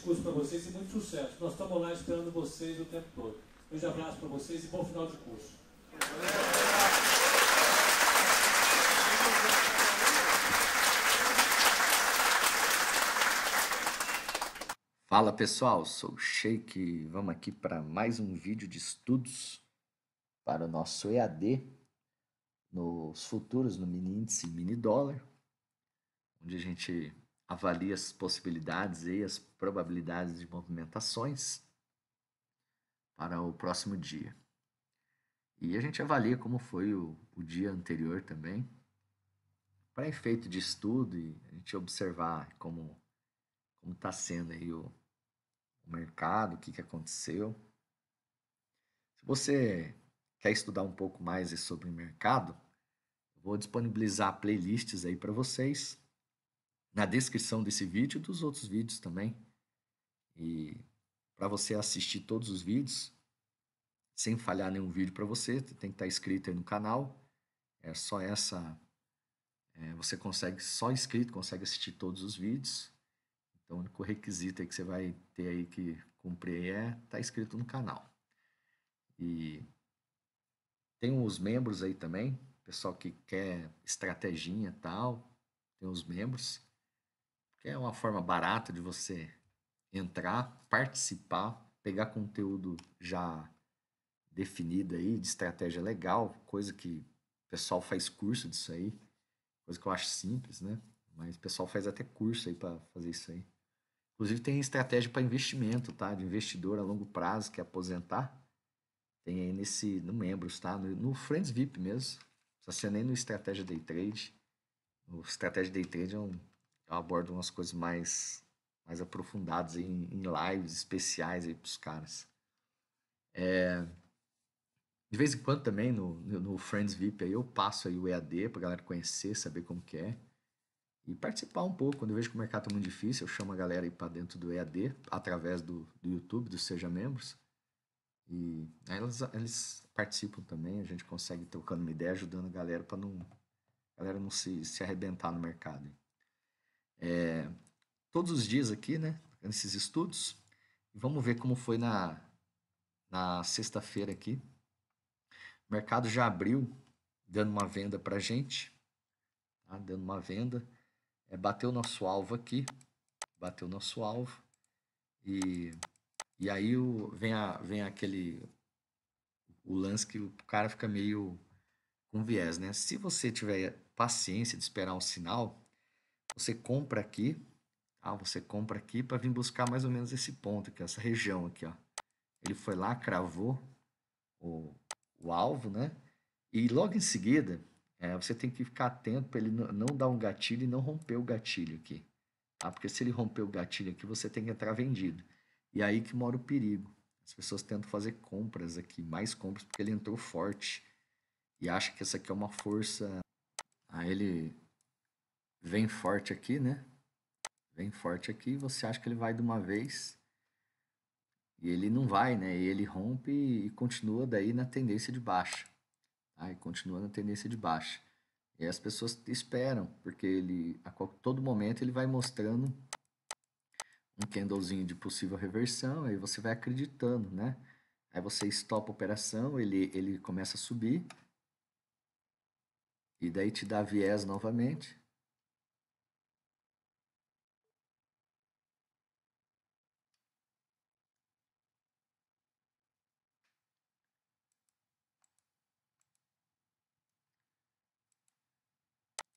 curso para vocês e muito sucesso. Nós estamos lá esperando vocês o tempo todo. Um grande abraço para vocês e bom final de curso. Fala pessoal, sou o Sheik. Vamos aqui para mais um vídeo de estudos para o nosso EAD nos futuros, no mini índice mini dólar, onde a gente avalie as possibilidades e as probabilidades de movimentações para o próximo dia. E a gente avalia como foi o, o dia anterior também, para efeito de estudo e a gente observar como como está sendo aí o, o mercado, o que, que aconteceu. Se você quer estudar um pouco mais sobre o mercado, vou disponibilizar playlists aí para vocês na descrição desse vídeo e dos outros vídeos também. E para você assistir todos os vídeos, sem falhar nenhum vídeo para você, tem que tá estar inscrito aí no canal. É só essa. É, você consegue, só inscrito, consegue assistir todos os vídeos. Então, o único requisito aí que você vai ter aí que cumprir é estar tá inscrito no canal. E tem os membros aí também, pessoal que quer estratégia e tal, tem os membros que é uma forma barata de você entrar, participar, pegar conteúdo já definido aí, de estratégia legal, coisa que o pessoal faz curso disso aí, coisa que eu acho simples, né? Mas o pessoal faz até curso aí para fazer isso aí. Inclusive tem estratégia para investimento, tá? De investidor a longo prazo que é aposentar. Tem aí nesse, no Membros, tá? No, no Friends VIP mesmo. nem no Estratégia Day Trade. O Estratégia Day Trade é um eu abordo umas coisas mais, mais aprofundadas em, em lives especiais aí pros caras. É, de vez em quando também no, no Friends VIP aí eu passo aí o EAD pra galera conhecer, saber como que é. E participar um pouco. Quando eu vejo que o mercado tá muito difícil, eu chamo a galera aí para dentro do EAD, através do, do YouTube, do Seja Membros. E aí eles, eles participam também, a gente consegue trocando uma ideia, ajudando a galera para não a galera não se, se arrebentar no mercado é, todos os dias aqui, né? Nesses estudos. Vamos ver como foi na, na sexta-feira aqui. O mercado já abriu, dando uma venda para a gente. Tá? Dando uma venda. É, bateu nosso alvo aqui. Bateu nosso alvo. E, e aí o, vem, a, vem aquele o lance que o cara fica meio com viés, né? Se você tiver paciência de esperar um sinal, você compra aqui, ah, você compra aqui para vir buscar mais ou menos esse ponto aqui, essa região aqui, ó. Ele foi lá, cravou o, o alvo, né? E logo em seguida, é, você tem que ficar atento para ele não dar um gatilho e não romper o gatilho aqui. Tá? Porque se ele romper o gatilho aqui, você tem que entrar vendido. E aí que mora o perigo. As pessoas tentam fazer compras aqui, mais compras, porque ele entrou forte. E acha que essa aqui é uma força. Aí ah, ele vem forte aqui, né? Vem forte aqui, você acha que ele vai de uma vez e ele não vai, né? E ele rompe e continua daí na tendência de baixa. Tá? E continua na tendência de baixa. E as pessoas esperam, porque ele a todo momento ele vai mostrando um candlezinho de possível reversão, aí você vai acreditando, né? Aí você stop a operação, ele, ele começa a subir, e daí te dá viés novamente,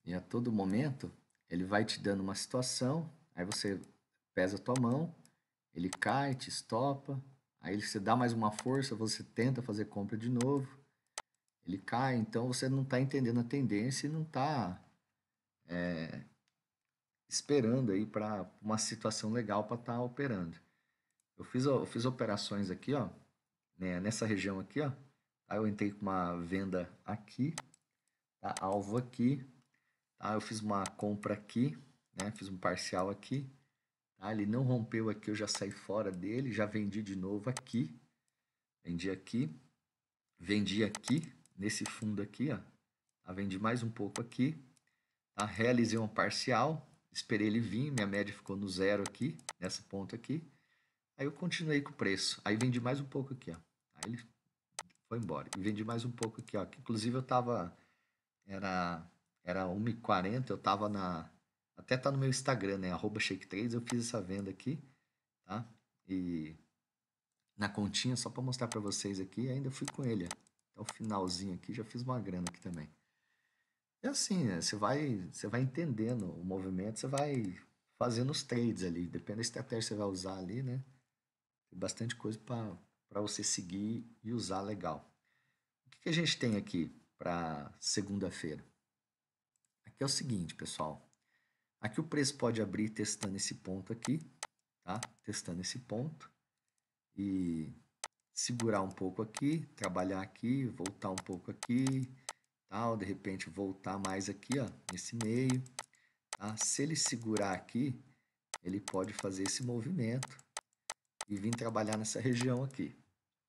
E a todo momento, ele vai te dando uma situação, aí você pesa a tua mão, ele cai, te estopa, aí você dá mais uma força, você tenta fazer compra de novo, ele cai, então você não está entendendo a tendência e não está é, esperando aí para uma situação legal para estar tá operando. Eu fiz, eu fiz operações aqui, ó, né, nessa região aqui, ó, aí tá? eu entrei com uma venda aqui, tá, alvo aqui, ah, eu fiz uma compra aqui, né? Fiz um parcial aqui. Tá? ele não rompeu aqui, eu já saí fora dele, já vendi de novo aqui. Vendi aqui, vendi aqui, nesse fundo aqui, ó. Ah, vendi mais um pouco aqui. Tá? Realizei um parcial, esperei ele vir, minha média ficou no zero aqui, nessa ponta aqui. Aí eu continuei com o preço. Aí vendi mais um pouco aqui, ó. Aí ele foi embora. E vendi mais um pouco aqui, ó. Que inclusive eu tava. Era era 1h40, eu tava na. Até tá no meu Instagram, né? Arroba Shake3, eu fiz essa venda aqui, tá? E na continha, só para mostrar para vocês aqui, ainda fui com ele. Até o finalzinho aqui, já fiz uma grana aqui também. É assim, né? Você vai, você vai entendendo o movimento, você vai fazendo os trades ali, depende da estratégia que você vai usar ali, né? Tem bastante coisa para você seguir e usar legal. O que, que a gente tem aqui para segunda-feira? que é o seguinte, pessoal. Aqui o preço pode abrir testando esse ponto aqui, tá? Testando esse ponto e segurar um pouco aqui, trabalhar aqui, voltar um pouco aqui, tal, de repente voltar mais aqui, ó, nesse meio, tá? Se ele segurar aqui, ele pode fazer esse movimento e vir trabalhar nessa região aqui,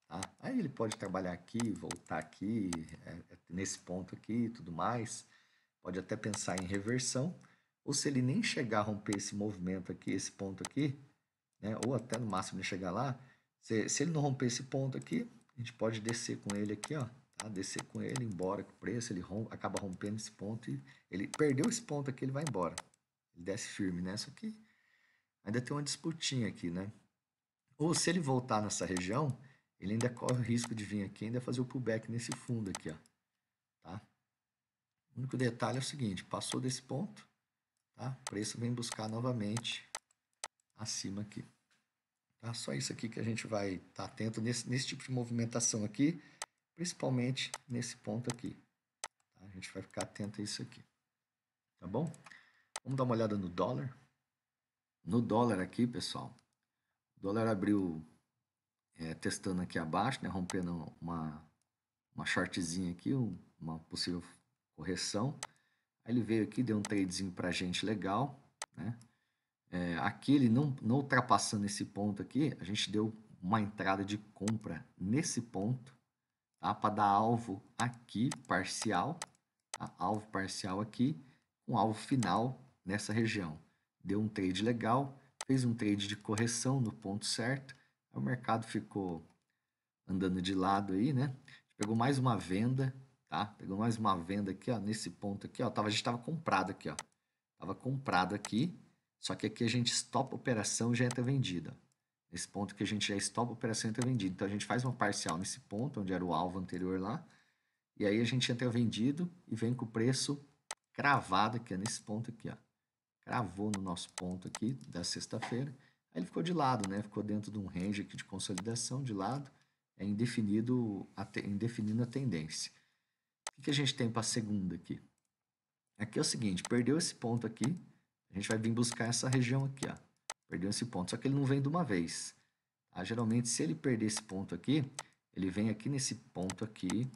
tá? Aí ele pode trabalhar aqui, voltar aqui, é, é nesse ponto aqui e tudo mais, pode até pensar em reversão, ou se ele nem chegar a romper esse movimento aqui, esse ponto aqui, né, ou até no máximo ele chegar lá, se, se ele não romper esse ponto aqui, a gente pode descer com ele aqui, ó, tá? descer com ele, embora com o preço, ele acaba rompendo esse ponto, e ele perdeu esse ponto aqui, ele vai embora. Ele desce firme nessa aqui, ainda tem uma disputinha aqui, né? Ou se ele voltar nessa região, ele ainda corre o risco de vir aqui ainda fazer o pullback nesse fundo aqui, ó. O único detalhe é o seguinte, passou desse ponto, tá? o preço vem buscar novamente acima aqui. Tá? Só isso aqui que a gente vai estar tá atento nesse, nesse tipo de movimentação aqui, principalmente nesse ponto aqui. Tá? A gente vai ficar atento a isso aqui. Tá bom? Vamos dar uma olhada no dólar. No dólar aqui, pessoal, o dólar abriu é, testando aqui abaixo, né, rompendo uma, uma shortzinha aqui, uma possível correção. Aí ele veio aqui, deu um tradezinho para a gente legal, né? É, aqui ele não, não ultrapassando esse ponto aqui, a gente deu uma entrada de compra nesse ponto, tá? Para dar alvo aqui, parcial, tá? alvo parcial aqui, um alvo final nessa região. Deu um trade legal, fez um trade de correção no ponto certo, o mercado ficou andando de lado aí, né? Pegou mais uma venda, tá? Pegou mais uma venda aqui, ó, nesse ponto aqui, ó, tava, a gente estava comprado aqui, ó. Tava comprado aqui, só que aqui a gente stop operação e já entra vendida. Nesse ponto que a gente já stop operação e entra vendido. Então a gente faz uma parcial nesse ponto, onde era o alvo anterior lá, e aí a gente entra vendido e vem com o preço cravado aqui, ó, nesse ponto aqui, ó. Cravou no nosso ponto aqui da sexta-feira. Aí ele ficou de lado, né? Ficou dentro de um range aqui de consolidação de lado, é indefinido, indefinindo a tendência. O que a gente tem para a segunda aqui? Aqui é o seguinte, perdeu esse ponto aqui, a gente vai vir buscar essa região aqui, ó. Perdeu esse ponto, só que ele não vem de uma vez. Tá? Geralmente, se ele perder esse ponto aqui, ele vem aqui nesse ponto aqui,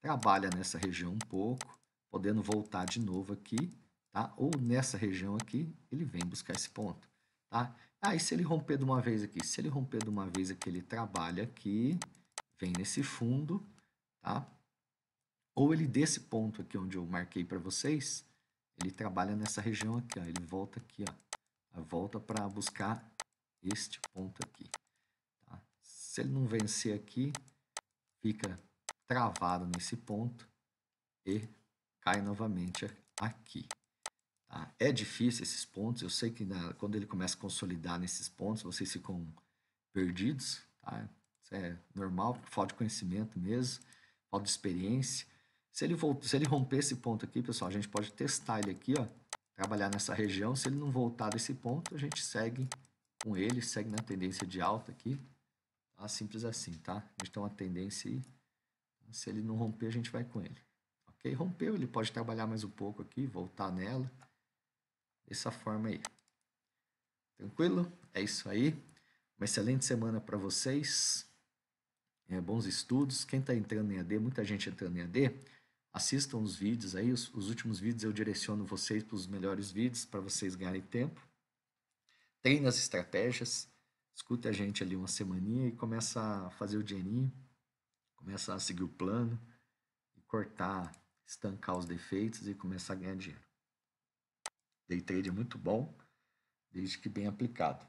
trabalha nessa região um pouco, podendo voltar de novo aqui, tá? Ou nessa região aqui, ele vem buscar esse ponto, tá? Ah, e se ele romper de uma vez aqui? Se ele romper de uma vez aqui, ele trabalha aqui, vem nesse fundo, tá? Ou ele desse ponto aqui onde eu marquei para vocês, ele trabalha nessa região aqui, ó, ele volta aqui, ó, volta para buscar este ponto aqui. Tá? Se ele não vencer aqui, fica travado nesse ponto e cai novamente aqui. Tá? É difícil esses pontos, eu sei que na, quando ele começa a consolidar nesses pontos, vocês ficam perdidos, tá? isso é normal, falta de conhecimento mesmo, falta de experiência, se ele, voltar, se ele romper esse ponto aqui, pessoal, a gente pode testar ele aqui, ó, trabalhar nessa região. Se ele não voltar desse ponto, a gente segue com ele, segue na tendência de alta aqui. Tá? Simples assim, tá? A gente tem uma tendência aí. Se ele não romper, a gente vai com ele. Ok? Rompeu, ele pode trabalhar mais um pouco aqui, voltar nela. Dessa forma aí. Tranquilo? É isso aí. Uma excelente semana para vocês. É, bons estudos. Quem está entrando em AD, muita gente entrando em AD, assistam os vídeos aí, os, os últimos vídeos eu direciono vocês para os melhores vídeos para vocês ganharem tempo. Treine as estratégias, escute a gente ali uma semaninha e começa a fazer o dinheirinho, começa a seguir o plano e cortar, estancar os defeitos e começar a ganhar dinheiro. Day trade é muito bom, desde que bem aplicado.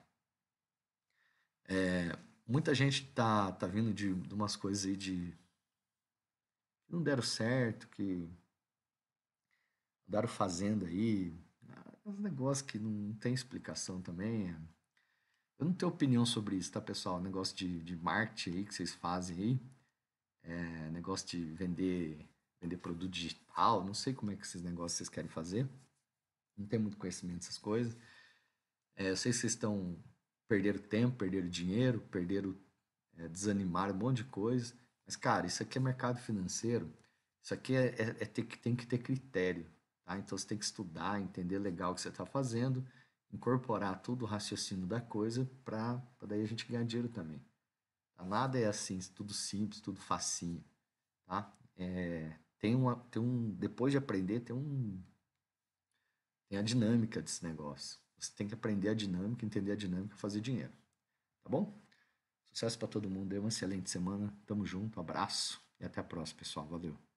É, muita gente tá, tá vindo de, de umas coisas aí de não deram certo, que andaram fazendo aí. É uns negócios que não tem explicação também. É. Eu não tenho opinião sobre isso, tá, pessoal? Negócio de, de marketing aí que vocês fazem aí. É, negócio de vender, vender produto digital. Não sei como é que esses negócios vocês querem fazer. Não tenho muito conhecimento dessas coisas. É, eu sei que vocês estão perderam tempo, perderam dinheiro, perderam, é, desanimaram um monte de coisa. Mas, cara, isso aqui é mercado financeiro, isso aqui é, é, é ter, tem que ter critério. Tá? Então você tem que estudar, entender legal o que você está fazendo, incorporar todo o raciocínio da coisa para daí a gente ganhar dinheiro também. Tá? Nada é assim, tudo simples, tudo facinho. Tá? É, tem, uma, tem um. Depois de aprender, tem um. Tem a dinâmica desse negócio. Você tem que aprender a dinâmica, entender a dinâmica, fazer dinheiro. Tá bom? Sucesso para todo mundo. É uma excelente semana. Tamo junto. Abraço e até a próxima, pessoal. Valeu.